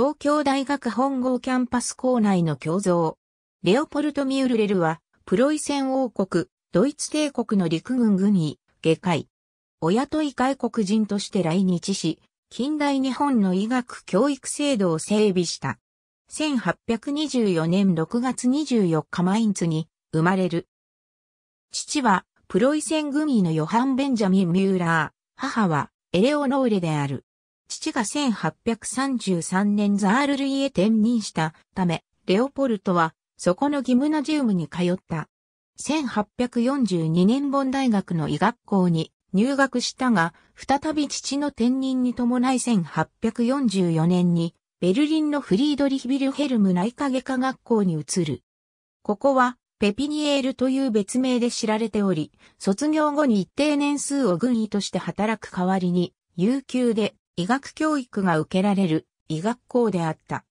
東京大学本郷キャンパス構内の胸像。レオポルト・ミュールレルは、プロイセン王国、ドイツ帝国の陸軍軍医、外科医。親とい外国人として来日し、近代日本の医学教育制度を整備した。1824年6月24日マインツに生まれる。父はプロイセン軍医のヨハン・ベンジャミン・ミューラー、母はエレオノーレである。父が1833年ザールルイへ転任したため、レオポルトは、そこのギムナジウムに通った。1842年本大学の医学校に入学したが、再び父の転任に伴い1844年に、ベルリンのフリードリヒビルヘルム内科外科学校に移る。ここは、ペピニエールという別名で知られており、卒業後に一定年数を軍医として働く代わりに、有給で医学教育が受けられる医学校であった。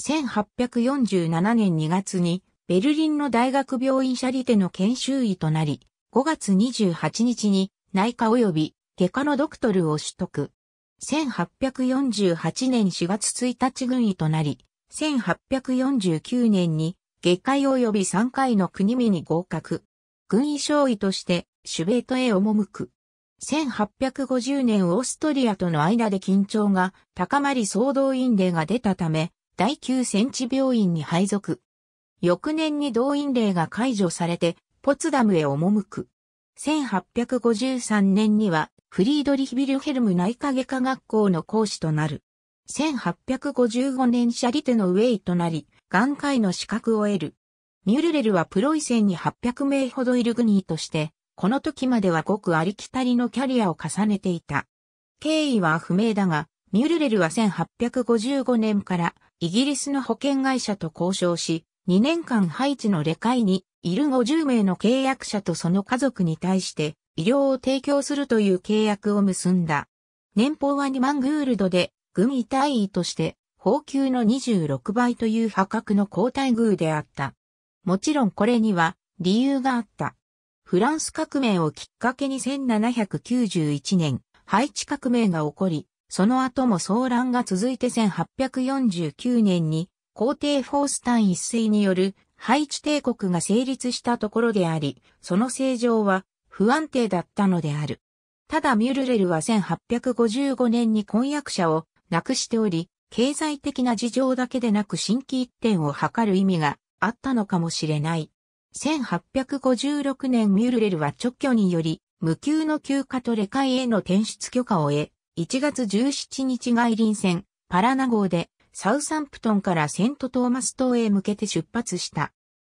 1847年2月にベルリンの大学病院シャリテの研修医となり、5月28日に内科及び外科のドクトルを取得。1848年4月1日軍医となり、1849年に外科医及び3回の国見に合格。軍医少医として、シュベートへ赴く。1850年オーストリアとの間で緊張が高まり総動員令が出たため、第9戦地病院に配属。翌年に動員令が解除されて、ポツダムへ赴く。1853年には、フリードリヒビルヘルム内科外科学校の講師となる。1855年シャリテのウェイとなり、眼科医の資格を得る。ミュルレルはプロイセンに800名ほどいるーとして、この時まではごくありきたりのキャリアを重ねていた。経緯は不明だが、ミュルレルは1855年からイギリスの保険会社と交渉し、2年間ハイチのレカイにいる50名の契約者とその家族に対して医療を提供するという契約を結んだ。年俸は2万グールドで、軍医隊医として宝給の26倍という破格の交代遇であった。もちろんこれには理由があった。フランス革命をきっかけに1791年、ハイチ革命が起こり、その後も騒乱が続いて1849年に、皇帝フォースタン一世によるハイチ帝国が成立したところであり、その政情は不安定だったのである。ただミュルレルは1855年に婚約者を亡くしており、経済的な事情だけでなく新規一点を図る意味があったのかもしれない。1856年ミューレルは直挙により、無給の休暇とレカイへの転出許可を得、1月17日外輪船、パラナ号で、サウサンプトンからセントトーマス島へ向けて出発した。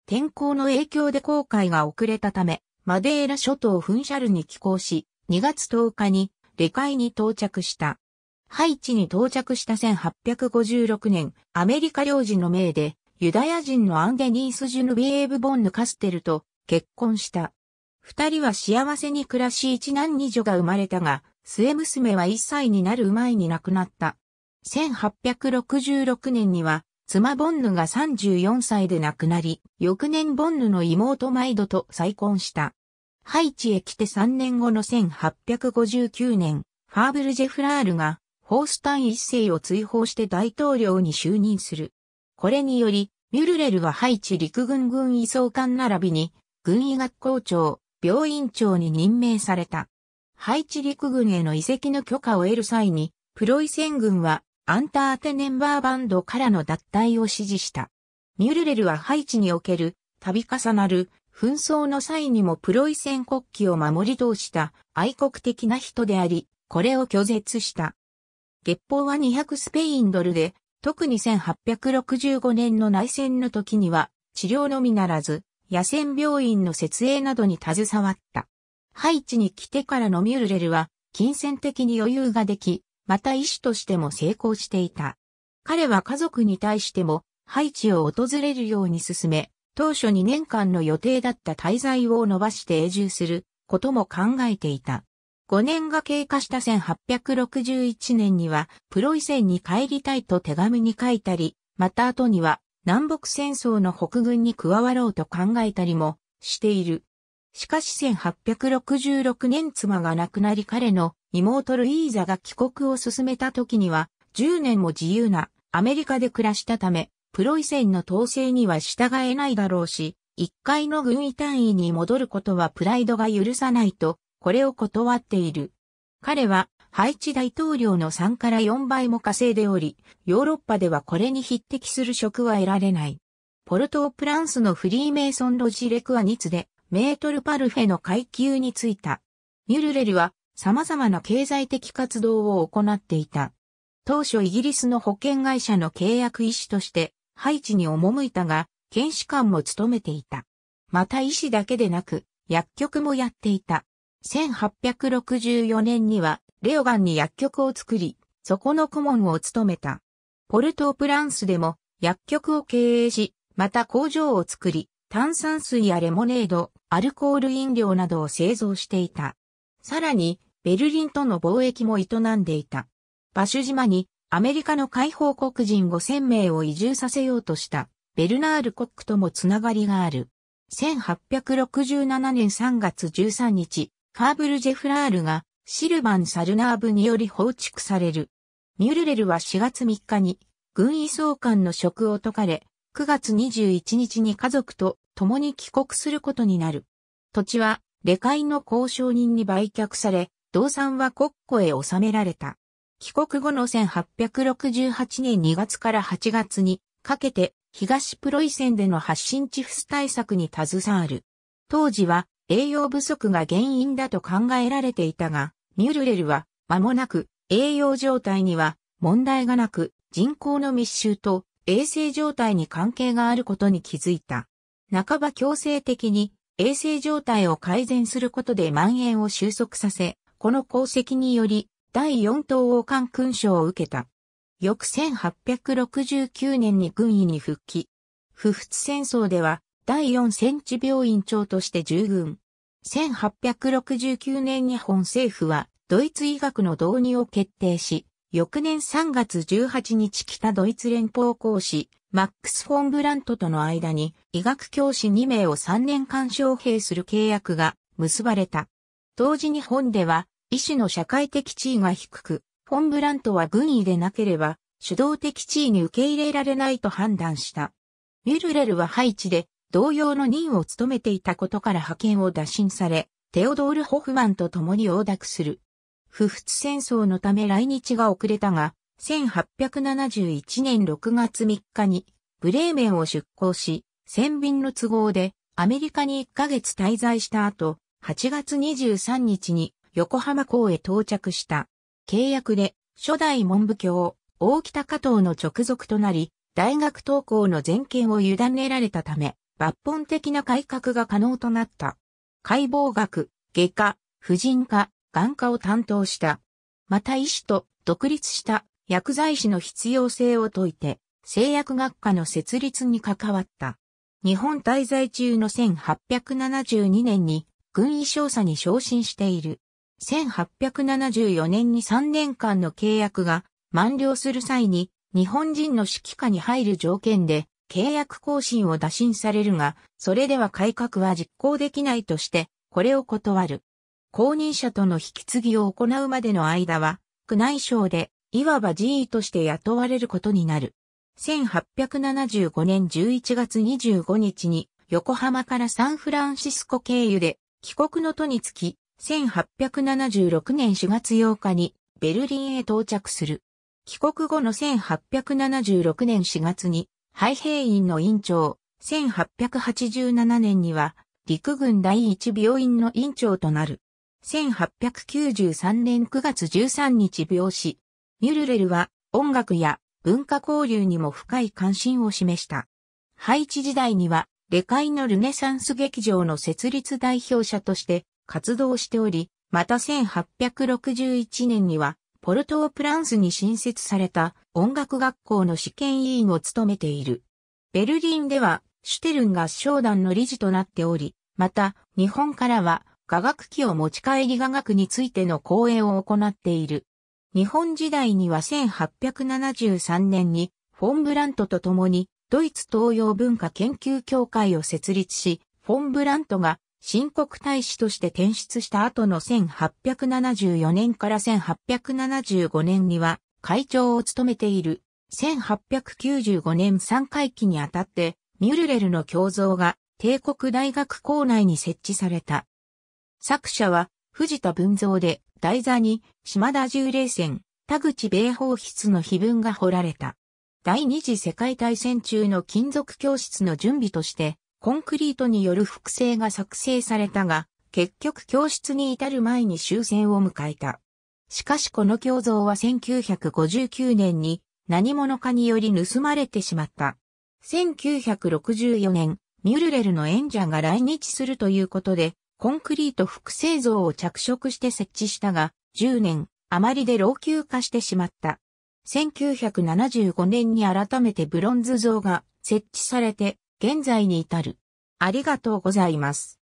天候の影響で航海が遅れたため、マデーラ諸島フンシャルに寄港し、2月10日に、レカイに到着した。ハイチに到着した1856年、アメリカ領事の命で、ユダヤ人のアンデニース・ジュヌビエーブ・ボンヌ・カステルと結婚した。二人は幸せに暮らし一男二女が生まれたが、末娘は一歳になる前に亡くなった。1866年には、妻ボンヌが34歳で亡くなり、翌年ボンヌの妹マイドと再婚した。ハイチへ来て3年後の1859年、ファーブル・ジェフラールが、ホースタン一世を追放して大統領に就任する。これにより、ミュルレルはハイチ陸軍軍医総監並びに、軍医学校長、病院長に任命された。ハイチ陸軍への移籍の許可を得る際に、プロイセン軍はアンターテネンバーバンドからの脱退を指示した。ミュルレルはハイチにおける度重なる紛争の際にもプロイセン国旗を守り通した愛国的な人であり、これを拒絶した。月報は200スペインドルで特に1865年の内戦の時には、治療のみならず、野戦病院の設営などに携わった。ハイチに来てからのミューレルは、金銭的に余裕ができ、また医師としても成功していた。彼は家族に対しても、ハイチを訪れるように進め、当初2年間の予定だった滞在を伸ばして永住することも考えていた。5年が経過した1861年には、プロイセンに帰りたいと手紙に書いたり、また後には、南北戦争の北軍に加わろうと考えたりもしている。しかし1866年妻が亡くなり彼の妹ルイーザが帰国を進めた時には、10年も自由なアメリカで暮らしたため、プロイセンの統制には従えないだろうし、一回の軍医単位に戻ることはプライドが許さないとこれを断っている。彼は、ハイチ大統領の3から4倍も稼いでおり、ヨーロッパではこれに匹敵する職は得られない。ポルトープランスのフリーメイソンロジレクアニツで、メートルパルフェの階級についた。ミュルレルは、様々な経済的活動を行っていた。当初イギリスの保険会社の契約医師として、ハイチに赴いたが、検視官も務めていた。また医師だけでなく、薬局もやっていた。1864年にはレオガンに薬局を作り、そこの顧問を務めた。ポルトープランスでも薬局を経営し、また工場を作り、炭酸水やレモネード、アルコール飲料などを製造していた。さらに、ベルリンとの貿易も営んでいた。バシュ島にアメリカの解放国人5000名を移住させようとしたベルナール・コックともつながりがある。1867年3月13日、カーブル・ジェフラールがシルバン・サルナーブにより放逐される。ミュルレルは4月3日に軍医総監の職を解かれ、9月21日に家族と共に帰国することになる。土地は、レカイの交渉人に売却され、動産は国庫へ収められた。帰国後の1868年2月から8月にかけて東プロイセンでの発信地フス対策に携わる。当時は栄養不足が原因だと考えられていたが、ミュルレルは間もなく栄養状態には問題がなく人口の密集と衛生状態に関係があることに気づいた。半ば強制的に衛生状態を改善することで蔓延を収束させ、この功績により第四等王冠勲章を受けた。翌1869年に軍医に復帰。不仏戦争では第4戦地病院長として従軍。1869年日本政府はドイツ医学の導入を決定し、翌年3月18日北ドイツ連邦公使、マックス・フォン・ブラントとの間に医学教師2名を3年間招聘する契約が結ばれた。当時日本では医師の社会的地位が低く、フォン・ブラントは軍医でなければ主導的地位に受け入れられないと判断した。ミュルレルはハイチで同様の任を務めていたことから派遣を打診され、テオドール・ホフマンと共に横諾する。不仏戦争のため来日が遅れたが、1871年6月3日にブレーメンを出港し、船便の都合でアメリカに1ヶ月滞在した後、8月23日に横浜港へ到着した。契約で初代文部教、大北加藤の直属となり、大学登校の全権を委ねられたため、抜本的な改革が可能となった。解剖学、外科、婦人科、眼科を担当した。また医師と独立した薬剤師の必要性を説いて、製薬学科の設立に関わった。日本滞在中の1872年に軍医少佐に昇進している。1874年に3年間の契約が満了する際に日本人の指揮下に入る条件で契約更新を打診されるが、それでは改革は実行できないとして、これを断る。公認者との引き継ぎを行うまでの間は、区内省で、いわば寺医として雇われることになる。1875年11月25日に、横浜からサンフランシスコ経由で、帰国の途につき、1876年4月8日に、ベルリンへ到着する。帰国後の1876年4月に、イ兵院の院長、1887年には、陸軍第一病院の院長となる。1893年9月13日病死。ミュルレルは音楽や文化交流にも深い関心を示した。ハイチ時代には、レカイのルネサンス劇場の設立代表者として活動しており、また1861年にはポルトープランスに新設された音楽学校の試験委員を務めている。ベルリンでは、シュテルン合唱団の理事となっており、また、日本からは、雅楽器を持ち帰り雅楽についての講演を行っている。日本時代には1873年に、フォン・ブラントと共に、ドイツ東洋文化研究協会を設立し、フォン・ブラントが新国大使として転出した後の1874年から1875年には会長を務めている。1895年3回期にあたって、ミュルレルの胸像が帝国大学校内に設置された。作者は藤田文蔵で台座に島田重霊船、田口米宝筆の碑文が彫られた。第二次世界大戦中の金属教室の準備としてコンクリートによる複製が作成されたが、結局教室に至る前に終戦を迎えた。しかしこの胸像は1959年に何者かにより盗まれてしまった。1964年、ミュルレルの演者が来日するということで、コンクリート複製像を着色して設置したが、10年、余りで老朽化してしまった。1975年に改めてブロンズ像が設置されて、現在に至る。ありがとうございます。